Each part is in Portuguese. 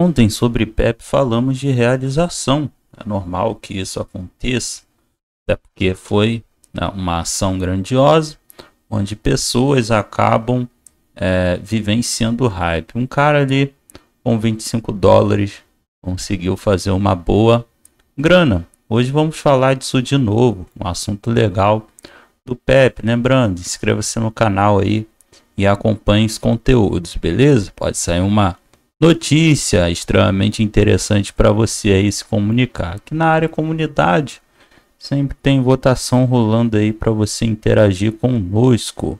Ontem sobre PEP falamos de realização. É normal que isso aconteça, até porque foi né, uma ação grandiosa, onde pessoas acabam é, vivenciando hype. Um cara ali com 25 dólares conseguiu fazer uma boa grana. Hoje vamos falar disso de novo, um assunto legal do PEP. Lembrando, né, inscreva-se no canal aí e acompanhe os conteúdos, beleza? Pode sair uma notícia extremamente interessante para você aí se comunicar. Aqui na área comunidade sempre tem votação rolando aí para você interagir conosco.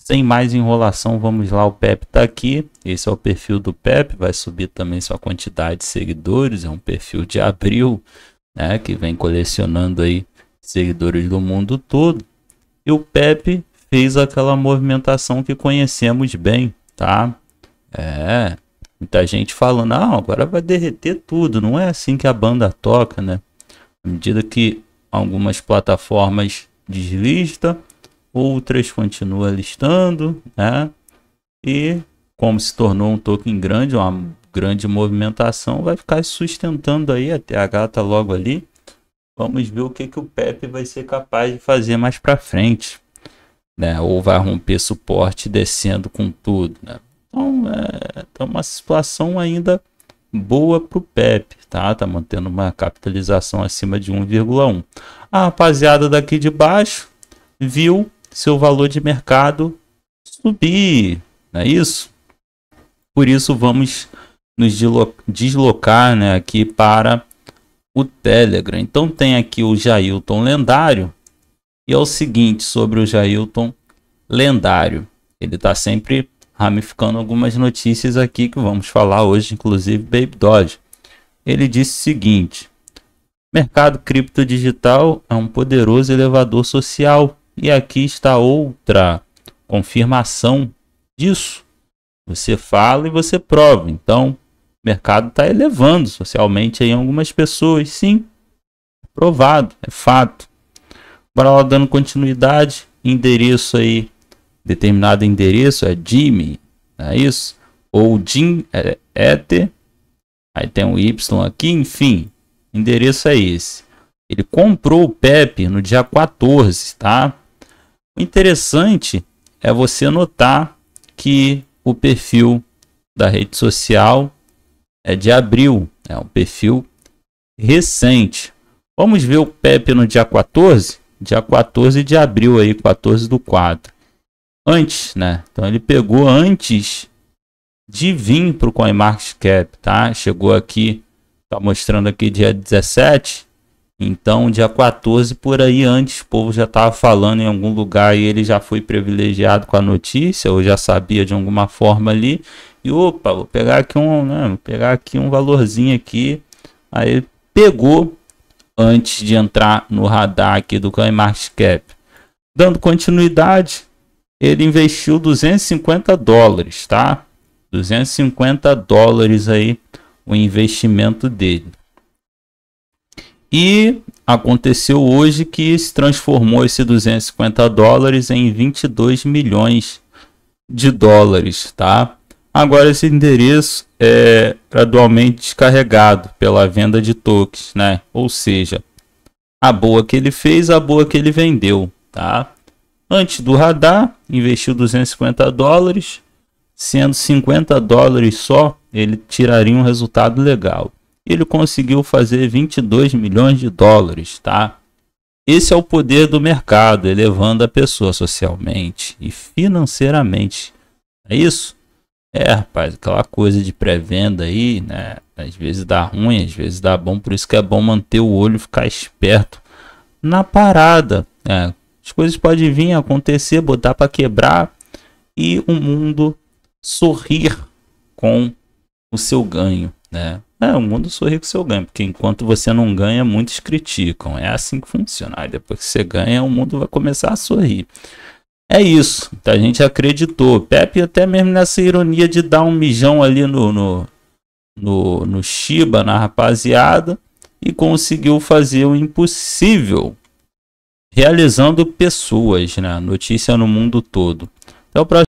Sem mais enrolação, vamos lá, o Pepe está aqui. Esse é o perfil do Pepe, vai subir também sua quantidade de seguidores, é um perfil de abril, né, que vem colecionando aí seguidores do mundo todo. E o Pepe fez aquela movimentação que conhecemos bem, tá? É, Muita gente falando, ah, agora vai derreter tudo. Não é assim que a banda toca, né? À medida que algumas plataformas deslistam, outras continuam listando, né? E como se tornou um token grande, uma grande movimentação, vai ficar sustentando aí, até a gata logo ali. Vamos ver o que, que o Pepe vai ser capaz de fazer mais para frente. Né? Ou vai romper suporte descendo com tudo. Né? Então, é, tá uma situação ainda boa para o PEP, tá? Tá mantendo uma capitalização acima de 1,1. A rapaziada daqui de baixo viu seu valor de mercado subir, não é isso? Por isso vamos nos deslocar, né, aqui para o Telegram. Então tem aqui o Jailton lendário e é o seguinte sobre o Jailton lendário. Ele está sempre ramificando ah, algumas notícias aqui que vamos falar hoje, inclusive Baby Dodge. Ele disse o seguinte: mercado cripto digital é um poderoso elevador social e aqui está outra confirmação disso. Você fala e você prova. Então, o mercado está elevando socialmente aí algumas pessoas. Sim, provado, é fato. Bora lá dando continuidade. Endereço aí determinado endereço é Jimmy, não é isso? Ou Jim é, é et, aí tem um Y aqui, enfim, endereço é esse. Ele comprou o Pepe no dia 14, tá? O interessante é você notar que o perfil da rede social é de abril, é um perfil recente. Vamos ver o Pepe no dia 14? Dia 14 de abril aí, 14 do 4 antes, né? Então ele pegou antes de vir para o CoinMarketCap, tá? Chegou aqui, tá mostrando aqui dia 17. Então, dia 14 por aí antes, o povo já estava falando em algum lugar e ele já foi privilegiado com a notícia ou já sabia de alguma forma ali. E opa, vou pegar aqui um, né, vou pegar aqui um valorzinho aqui. Aí pegou antes de entrar no radar aqui do CoinMarketCap. Dando continuidade, ele investiu 250 dólares, tá? 250 dólares aí o investimento dele. E aconteceu hoje que se transformou esse 250 dólares em 22 milhões de dólares, tá? Agora esse endereço é gradualmente descarregado pela venda de tokens, né? Ou seja, a boa que ele fez, a boa que ele vendeu, tá? Antes do radar, investiu 250 dólares, sendo 50 dólares só, ele tiraria um resultado legal. Ele conseguiu fazer 22 milhões de dólares, tá? Esse é o poder do mercado, elevando a pessoa socialmente e financeiramente. É isso? É, rapaz, aquela coisa de pré-venda aí, né? Às vezes dá ruim, às vezes dá bom, por isso que é bom manter o olho, ficar esperto na parada. É, as coisas podem vir, acontecer, botar para quebrar e o mundo sorrir com o seu ganho, né? É, o mundo sorri com o seu ganho, porque enquanto você não ganha, muitos criticam. É assim que funciona. Aí depois que você ganha, o mundo vai começar a sorrir. É isso, a gente acreditou. Pepe até mesmo nessa ironia de dar um mijão ali no, no, no, no Shiba, na rapaziada, e conseguiu fazer o impossível realizando pessoas, né? Notícia no mundo todo. Até o próximo.